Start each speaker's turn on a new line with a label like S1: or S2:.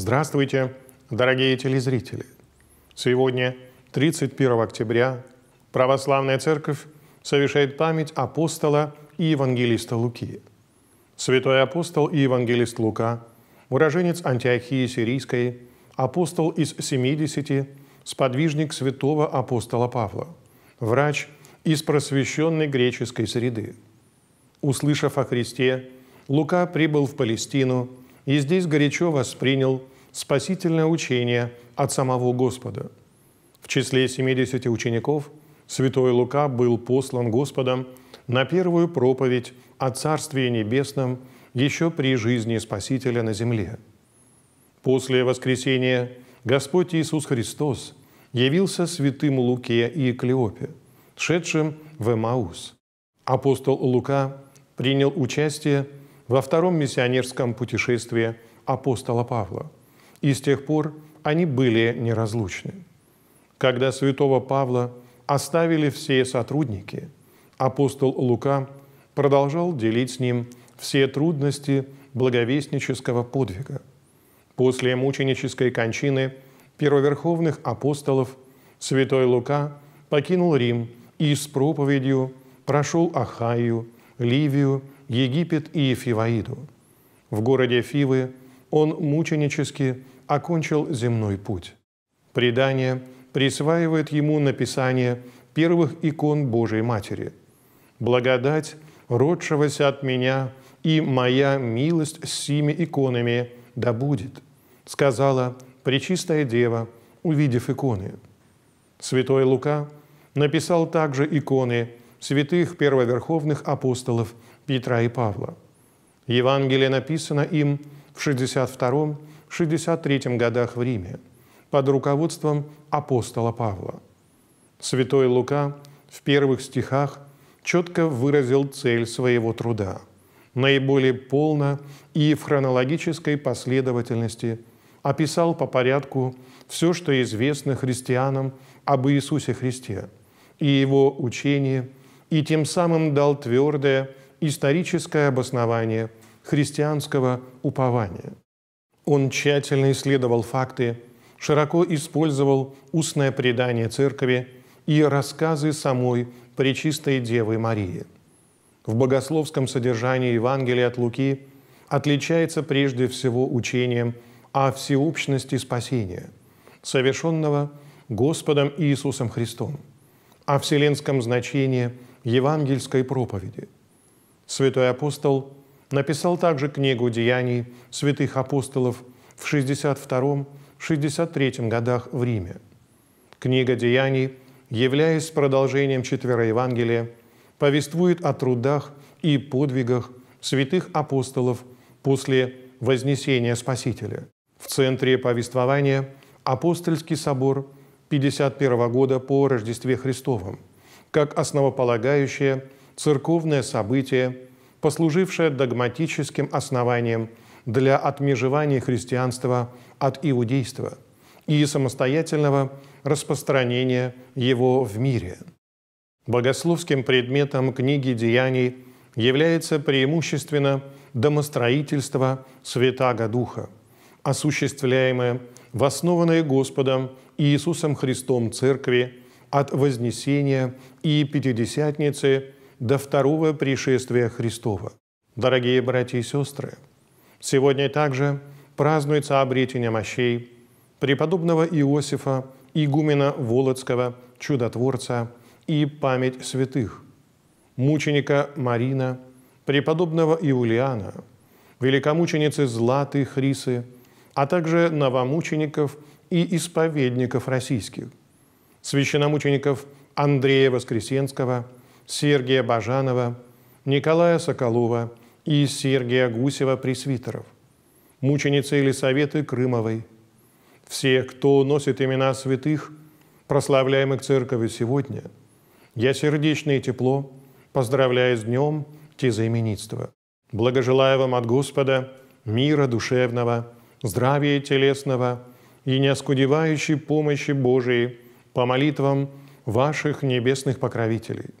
S1: Здравствуйте, дорогие телезрители! Сегодня, 31 октября, Православная Церковь совершает память апостола и евангелиста Луки. Святой апостол и евангелист Лука, уроженец Антиохии Сирийской, апостол из 70, сподвижник святого апостола Павла, врач из просвещенной греческой среды. Услышав о Христе, Лука прибыл в Палестину – и здесь горячо воспринял спасительное учение от самого Господа. В числе 70 учеников святой Лука был послан Господом на первую проповедь о Царстве Небесном еще при жизни Спасителя на земле. После воскресения Господь Иисус Христос явился святым Луке и Клеопе, шедшим в Эмаус. Апостол Лука принял участие во втором миссионерском путешествии апостола Павла, и с тех пор они были неразлучны. Когда святого Павла оставили все сотрудники, апостол Лука продолжал делить с ним все трудности благовестнического подвига. После мученической кончины первоверховных апостолов святой Лука покинул Рим и с проповедью прошел Ахаю, Ливию Египет и Фиваиду. В городе Фивы он мученически окончил земной путь. Предание присваивает ему написание первых икон Божьей Матери. «Благодать, родшегося от меня, и моя милость с сими иконами да будет», сказала Пречистая Дева, увидев иконы. Святой Лука написал также иконы святых первоверховных апостолов Петра и Павла. Евангелие написано им в 62-63 годах в Риме под руководством апостола Павла. Святой Лука в первых стихах четко выразил цель своего труда, наиболее полно и в хронологической последовательности описал по порядку все, что известно христианам об Иисусе Христе и его учении, и тем самым дал твердое историческое обоснование христианского упования. Он тщательно исследовал факты, широко использовал устное предание церкви и рассказы самой Пречистой Девы Марии. В богословском содержании Евангелия от Луки отличается прежде всего учением о всеобщности спасения, совершенного Господом Иисусом Христом, о вселенском значении евангельской проповеди – Святой апостол написал также книгу «Деяний святых апостолов» в 62-63 годах в Риме. Книга «Деяний», являясь продолжением четверо Евангелия, повествует о трудах и подвигах святых апостолов после вознесения Спасителя. В центре повествования апостольский собор 51 года по Рождестве Христовом, как основополагающее – церковное событие, послужившее догматическим основанием для отмежевания христианства от иудейства и самостоятельного распространения его в мире. Богословским предметом книги «Деяний» является преимущественно домостроительство Святаго Духа, осуществляемое в основанной Господом Иисусом Христом Церкви от Вознесения и Пятидесятницы до второго пришествия Христова. Дорогие братья и сестры, сегодня также празднуется обретение мощей преподобного Иосифа, игумена Володского, чудотворца и память святых, мученика Марина, преподобного Иулиана, великомученицы Златы Хрисы, а также новомучеников и исповедников российских, священномучеников Андрея Воскресенского – Сергия Бажанова, Николая Соколова и Сергия Гусева-Пресвитеров, мученицы Елисаветы Крымовой, все, кто носит имена святых, прославляемых Церковью сегодня, я сердечно и тепло поздравляю с днем тезаименитства. Благожелаю вам от Господа мира душевного, здравия телесного и неоскудевающей помощи Божией по молитвам ваших небесных покровителей –